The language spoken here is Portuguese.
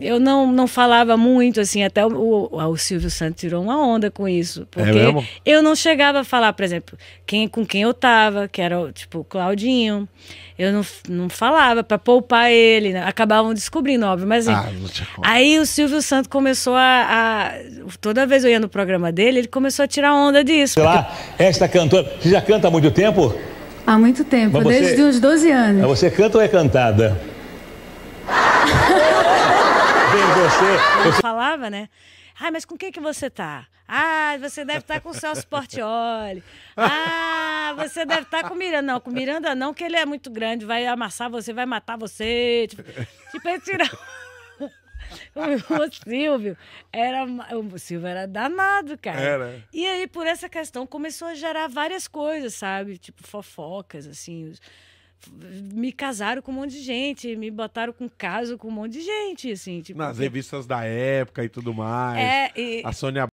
eu não, não falava muito, assim, até o, o, ah, o Silvio Santos tirou uma onda com isso. É porque é eu não chegava a falar, por exemplo, quem, com quem eu tava, que era, tipo, Claudinho. Eu não, não falava para poupar ele. Né? Acabavam descobrindo, óbvio, mas assim, ah, aí o Silvio Santos começou a, a, Toda vez eu ia no programa dele, ele começou a tirar onda disso. Sei porque... lá, esta cantora. Você já canta há muito tempo? Há muito tempo, desde uns 12 anos. Você canta ou é cantada? você. Ah, você... falava, né? Ah, mas com quem que você tá? Ah, você deve estar tá com o Celso Portioli. Ah, você deve estar tá com o Miranda. Não, com o Miranda não, que ele é muito grande, vai amassar você, vai matar você. Tipo, tipo ele tirou... O Silvio era. O Silvio era danado, cara. Era. E aí, por essa questão, começou a gerar várias coisas, sabe? Tipo, fofocas, assim. Os me casaram com um monte de gente, me botaram com caso com um monte de gente, assim. Tipo, Nas revistas da época e tudo mais. É, e... A Sônia